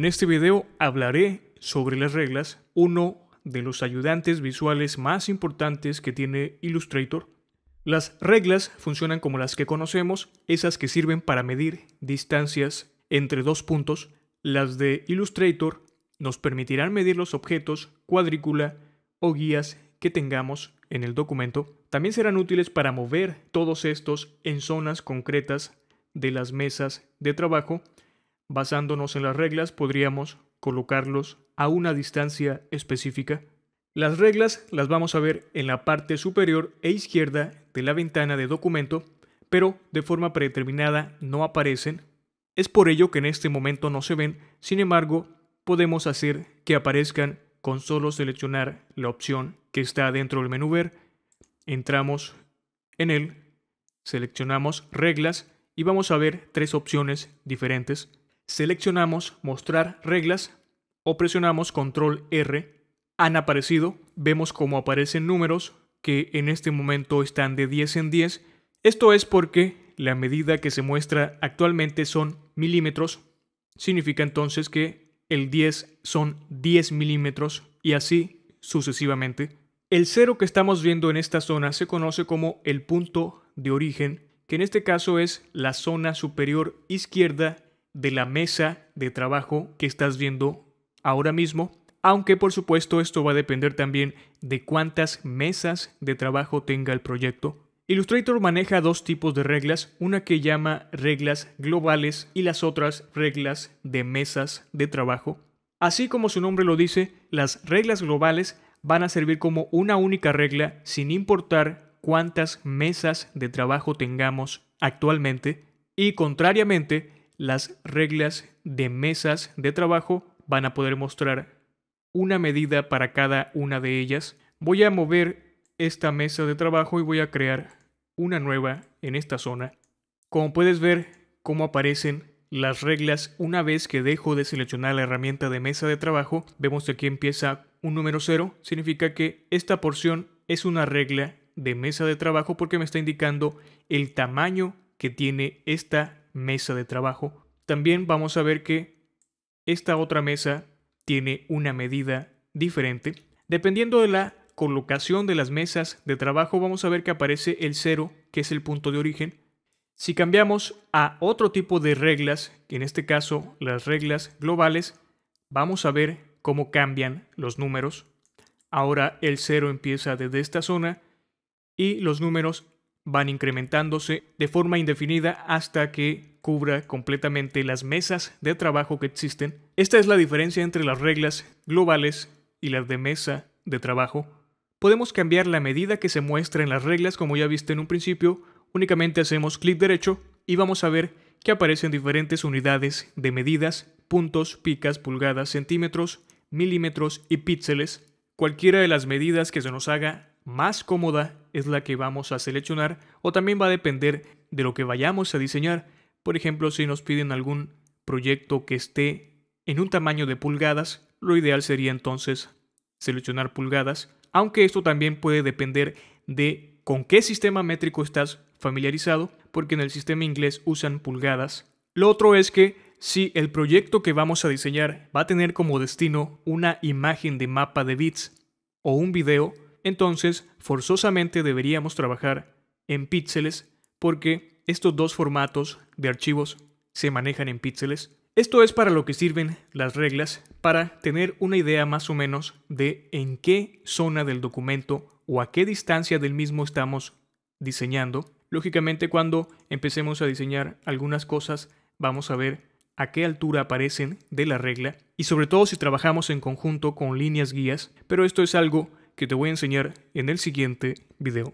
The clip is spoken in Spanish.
En este video hablaré sobre las reglas, uno de los ayudantes visuales más importantes que tiene Illustrator. Las reglas funcionan como las que conocemos, esas que sirven para medir distancias entre dos puntos. Las de Illustrator nos permitirán medir los objetos, cuadrícula o guías que tengamos en el documento. También serán útiles para mover todos estos en zonas concretas de las mesas de trabajo Basándonos en las reglas, podríamos colocarlos a una distancia específica. Las reglas las vamos a ver en la parte superior e izquierda de la ventana de documento, pero de forma predeterminada no aparecen. Es por ello que en este momento no se ven, sin embargo, podemos hacer que aparezcan con solo seleccionar la opción que está dentro del menú ver, entramos en él, seleccionamos reglas y vamos a ver tres opciones diferentes seleccionamos Mostrar reglas o presionamos Control R, han aparecido, vemos cómo aparecen números que en este momento están de 10 en 10. Esto es porque la medida que se muestra actualmente son milímetros, significa entonces que el 10 son 10 milímetros y así sucesivamente. El cero que estamos viendo en esta zona se conoce como el punto de origen, que en este caso es la zona superior izquierda de la mesa de trabajo que estás viendo ahora mismo, aunque por supuesto esto va a depender también de cuántas mesas de trabajo tenga el proyecto. Illustrator maneja dos tipos de reglas, una que llama reglas globales y las otras reglas de mesas de trabajo. Así como su nombre lo dice, las reglas globales van a servir como una única regla sin importar cuántas mesas de trabajo tengamos actualmente y contrariamente las reglas de mesas de trabajo van a poder mostrar una medida para cada una de ellas. Voy a mover esta mesa de trabajo y voy a crear una nueva en esta zona. Como puedes ver cómo aparecen las reglas una vez que dejo de seleccionar la herramienta de mesa de trabajo, vemos que aquí empieza un número 0, significa que esta porción es una regla de mesa de trabajo porque me está indicando el tamaño que tiene esta mesa de trabajo, también vamos a ver que esta otra mesa tiene una medida diferente. Dependiendo de la colocación de las mesas de trabajo, vamos a ver que aparece el cero que es el punto de origen. Si cambiamos a otro tipo de reglas, en este caso las reglas globales, vamos a ver cómo cambian los números. Ahora el cero empieza desde esta zona y los números van incrementándose de forma indefinida hasta que cubra completamente las mesas de trabajo que existen. Esta es la diferencia entre las reglas globales y las de mesa de trabajo. Podemos cambiar la medida que se muestra en las reglas, como ya viste en un principio, únicamente hacemos clic derecho y vamos a ver que aparecen diferentes unidades de medidas, puntos, picas, pulgadas, centímetros, milímetros y píxeles. Cualquiera de las medidas que se nos haga más cómoda es la que vamos a seleccionar o también va a depender de lo que vayamos a diseñar. Por ejemplo, si nos piden algún proyecto que esté en un tamaño de pulgadas, lo ideal sería entonces seleccionar pulgadas, aunque esto también puede depender de con qué sistema métrico estás familiarizado, porque en el sistema inglés usan pulgadas. Lo otro es que si el proyecto que vamos a diseñar va a tener como destino una imagen de mapa de bits o un video, entonces forzosamente deberíamos trabajar en píxeles porque estos dos formatos de archivos se manejan en píxeles. Esto es para lo que sirven las reglas, para tener una idea más o menos de en qué zona del documento o a qué distancia del mismo estamos diseñando. Lógicamente cuando empecemos a diseñar algunas cosas vamos a ver a qué altura aparecen de la regla y sobre todo si trabajamos en conjunto con líneas guías, pero esto es algo que te voy a enseñar en el siguiente video.